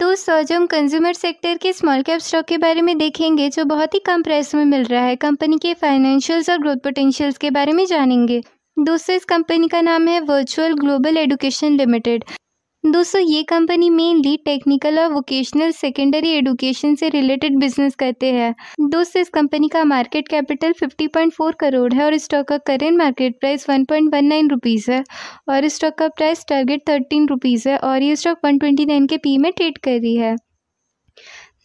दोस्त जो हम कंज्यूमर सेक्टर के स्मॉल कैप स्टॉक के बारे में देखेंगे जो बहुत ही कम प्राइस में मिल रहा है कंपनी के फाइनेंशियल्स और ग्रोथ पोटेंशियल्स के बारे में जानेंगे दोस्तों इस कंपनी का नाम है वर्चुअल ग्लोबल एडुकेशन लिमिटेड दोस्तों ये कंपनी मेनली टेक्निकल और वोकेशनल सेकेंडरी एडुकेशन से रिलेटेड बिजनेस करते हैं दोस्तों इस कंपनी का मार्केट कैपिटल 50.4 करोड़ है और स्टॉक का करेंट मार्केट प्राइस 1.19 पॉइंट है और स्टॉक का प्राइस टारगेट 13 रुपीज़ है और ये स्टॉक 129 के पी में ट्रेड कर रही है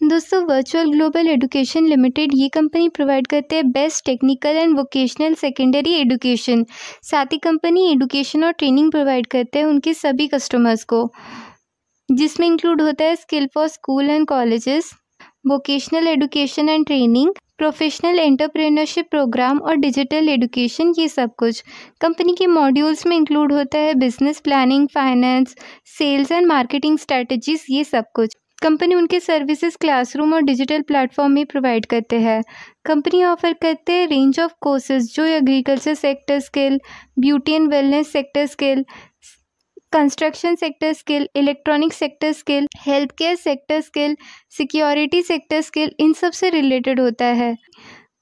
दोस्तों वर्चुअल ग्लोबल एजुकेशन लिमिटेड ये कंपनी प्रोवाइड करते हैं best technical and vocational secondary education साथ ही कंपनी एडुकेशन और ट्रेनिंग प्रोवाइड करते हैं उनके सभी कस्टमर्स को जिसमें इंक्लूड होता है skill for school and colleges vocational education and training professional entrepreneurship program और डिजिटल एडुकेशन ये सब कुछ कंपनी के मॉड्यूल्स में इंक्लूड होता है business planning finance sales and marketing strategies ये सब कुछ कंपनी उनके सर्विसेज क्लासरूम और डिजिटल प्लेटफॉर्म में प्रोवाइड करते हैं कंपनी ऑफर करते हैं रेंज ऑफ कोर्सेज जो agriculture sector skill beauty and wellness sector skill construction sector skill electronic sector skill health care sector skill security sector skill इन सब से रिलेटेड होता है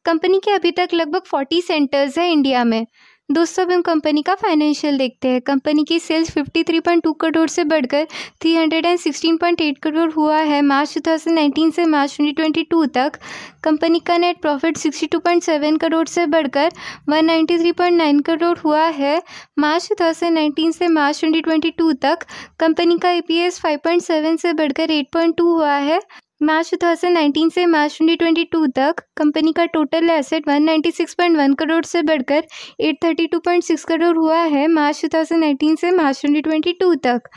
कंपनी के अभी तक लगभग फोर्टी सेंटर्स हैं इंडिया में दोस्तों अब हम कंपनी का फाइनेंशियल देखते हैं कंपनी की सेल्स 53.2 करोड़ से बढ़कर 316.8 करोड़ हुआ है मार्च 2019 से मार्च 2022 तक कंपनी का नेट प्रॉफिट 62.7 करोड़ से बढ़कर 193.9 करोड़ हुआ है मार्च 2019 से मार्च 2022 तक कंपनी का ईपीएस e 5.7 से बढ़कर 8.2 हुआ है मार्च 2019 से मार्च 2022 तक कंपनी का टोटल एसेट 196.1 करोड़ से बढ़कर 832.6 करोड़ हुआ है मार्च 2019 से मार्च 2022 तक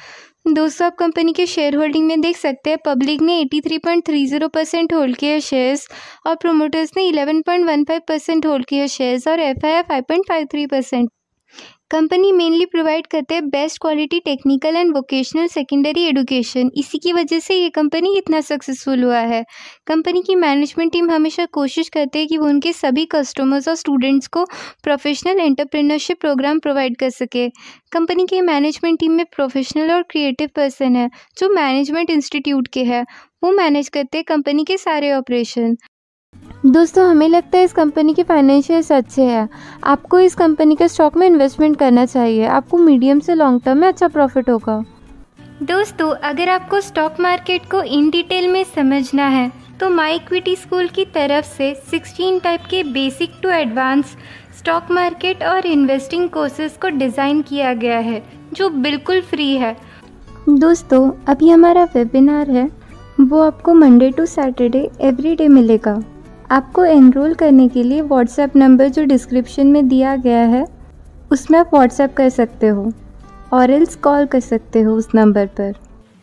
दोस्तों आप कंपनी के शेयर होल्डिंग में देख सकते हैं पब्लिक ने 83.30 परसेंट होल्ड किया शेयर्स और प्रोमोटर्स ने 11.15 परसेंट होल्ड किया शेयर्स और F I 5.53 percent company mainly provide करते हैं best quality technical and vocational secondary education इसी की वजह से ये कंपनी इतना सक्सेसफुल हुआ है कंपनी की मैनेजमेंट टीम हमेशा कोशिश करते हैं कि वो उनके सभी कस्टमर्स और स्टूडेंट्स को प्रोफेशनल एंटरप्रेन्योरशिप प्रोग्राम प्रोवाइड कर सके कंपनी के मैनेजमेंट टीम में प्रोफेशनल और क्रिएटिव पर्सन है जो मैनेजमेंट इंस्टीट्यूट के हैं वो मैनेज करते हैं कंपनी के सारे ऑपरेशन दोस्तों हमें लगता है इस कंपनी के फाइनेंशियल्स अच्छे हैं आपको इस कंपनी के स्टॉक में इन्वेस्टमेंट करना चाहिए आपको मीडियम से लॉन्ग टर्म में अच्छा प्रॉफिट होगा दोस्तों अगर आपको स्टॉक मार्केट को इन डिटेल में समझना है तो माई इक्विटी स्कूल की तरफ से 16 टाइप के basic to advance stock market और इन्वेस्टिंग कोर्सेज को डिज़ाइन किया गया है जो बिल्कुल फ्री है दोस्तों अभी हमारा वेबिनार है वो आपको Monday to Saturday every day मिलेगा आपको एनरोल करने के लिए व्हाट्सएप नंबर जो डिस्क्रिप्शन में दिया गया है उसमें आप व्हाट्सएप कर सकते हो और एल्स कॉल कर सकते हो उस नंबर पर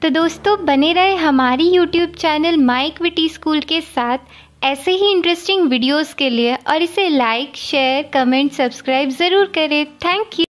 तो दोस्तों बने रहे हमारी YouTube channel mike witty school के साथ ऐसे ही इंटरेस्टिंग वीडियोस के लिए और इसे लाइक शेयर कमेंट सब्सक्राइब ज़रूर करें थैंक यू